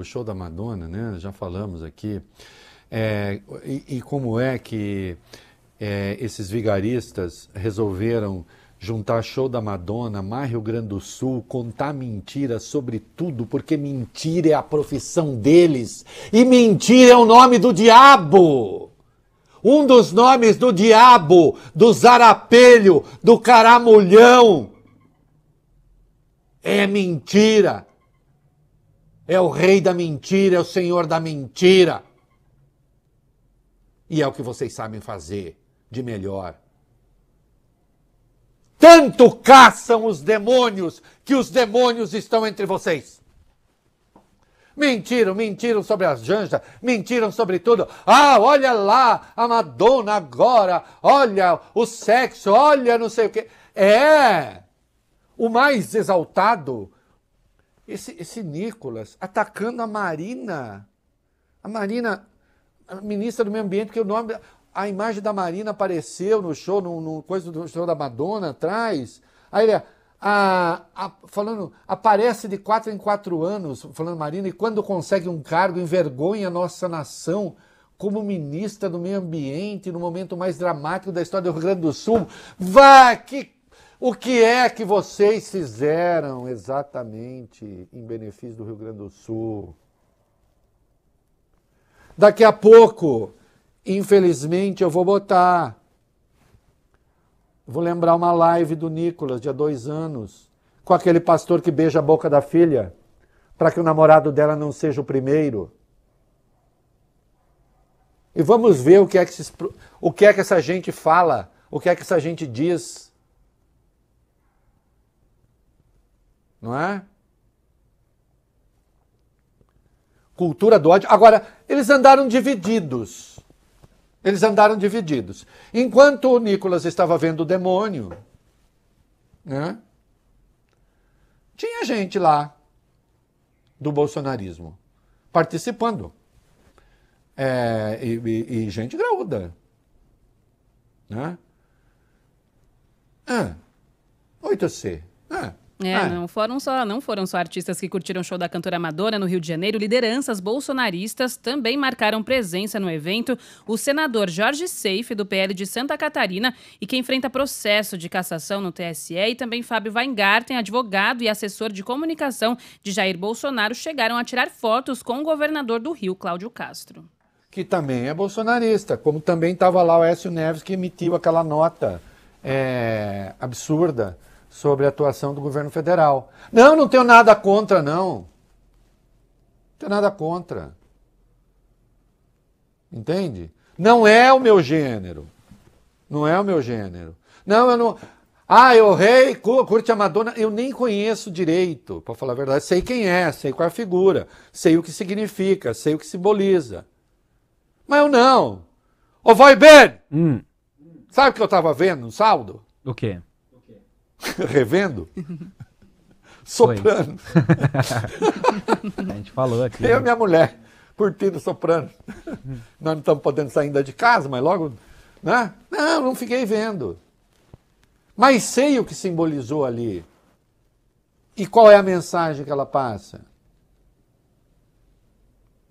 o show da Madonna, né? Já falamos aqui. É, e, e, como é que é, esses vigaristas resolveram juntar show da Madonna, Mar Rio Grande do Sul, contar mentira sobre tudo, porque mentira é a profissão deles e mentira é o nome do diabo. Um dos nomes do diabo, do zarapelho, do caramulhão. É mentira é o rei da mentira, é o senhor da mentira. E é o que vocês sabem fazer de melhor. Tanto caçam os demônios que os demônios estão entre vocês. Mentiram, mentiram sobre as janjas, mentiram sobre tudo. Ah, olha lá a Madonna agora, olha o sexo, olha não sei o quê. É! O mais exaltado esse, esse Nicolas atacando a Marina. A Marina, a ministra do Meio Ambiente, que o nome. A imagem da Marina apareceu no show, no, no coisa do show da Madonna atrás. Aí ele. A, a, falando, aparece de quatro em quatro anos, falando Marina, e quando consegue um cargo, envergonha a nossa nação como ministra do meio ambiente no momento mais dramático da história do Rio Grande do Sul. Vá, que o que é que vocês fizeram exatamente em benefício do Rio Grande do Sul? Daqui a pouco, infelizmente, eu vou botar. Vou lembrar uma live do Nicolas, de há dois anos, com aquele pastor que beija a boca da filha, para que o namorado dela não seja o primeiro. E vamos ver o que é que, esses, o que, é que essa gente fala, o que é que essa gente diz. não é? Cultura do ódio. Agora, eles andaram divididos. Eles andaram divididos. Enquanto o Nicolas estava vendo o demônio, né? Tinha gente lá do bolsonarismo participando. É, e, e, e, gente graúda. Né? Ah, 8C. É, ah. É. não, foram só, não foram só artistas que curtiram o show da cantora Madonna no Rio de Janeiro, lideranças bolsonaristas também marcaram presença no evento. O senador Jorge Seife, do PL de Santa Catarina, e que enfrenta processo de cassação no TSE, e também Fábio Weingarten, advogado e assessor de comunicação de Jair Bolsonaro, chegaram a tirar fotos com o governador do Rio, Cláudio Castro. Que também é bolsonarista, como também estava lá o Écio Neves, que emitiu aquela nota é, absurda sobre a atuação do governo federal. Não, não tenho nada contra, não. Não tenho nada contra. Entende? Não é o meu gênero. Não é o meu gênero. Não, eu não. Ah, eu rei, curte a Madonna. Eu nem conheço direito, para falar a verdade. Sei quem é, sei qual é a figura, sei o que significa, sei o que simboliza. Mas eu não. Ô, vai bem! Hum. Sabe o que eu tava vendo no saldo? O quê? revendo, soprano. a gente falou aqui. Eu né? e minha mulher, curtindo soprando Nós não estamos podendo sair ainda de casa, mas logo. Né? Não, não fiquei vendo. Mas sei o que simbolizou ali. E qual é a mensagem que ela passa?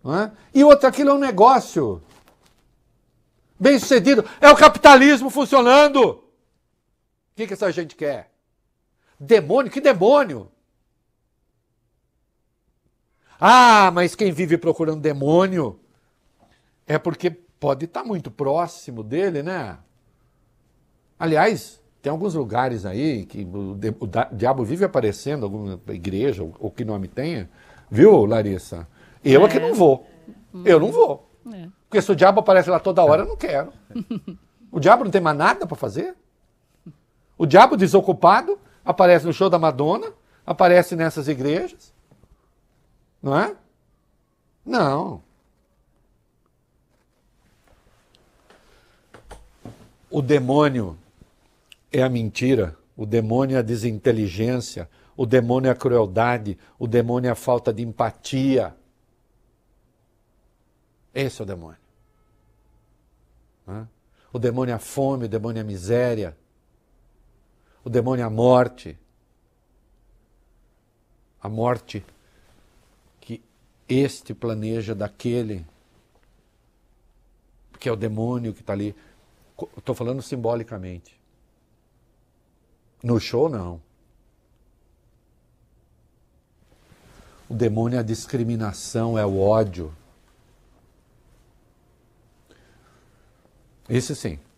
É? E outra, aquilo é um negócio. Bem sucedido. É o capitalismo funcionando. O que, que essa gente quer? Demônio? Que demônio? Ah, mas quem vive procurando demônio é porque pode estar tá muito próximo dele, né? Aliás, tem alguns lugares aí que o, diabo vive aparecendo, alguma igreja, ou, que nome tenha. Viu, Larissa? Eu é, é que não é. vou. Eu não vou. É. Porque se o diabo aparece lá toda hora, eu não quero. O diabo não tem mais nada para fazer. O diabo desocupado aparece no show da Madonna, aparece nessas igrejas. Não é? Não. O demônio é a mentira, o demônio é a desinteligência, o demônio é a crueldade, o demônio é a falta de empatia. Esse é o demônio. É? O demônio é a fome, o demônio é a miséria. O demônio é a morte. A morte que este planeja daquele. que é o demônio que está ali. Estou falando simbolicamente. No show, não. O demônio é a discriminação, é o ódio. Isso sim.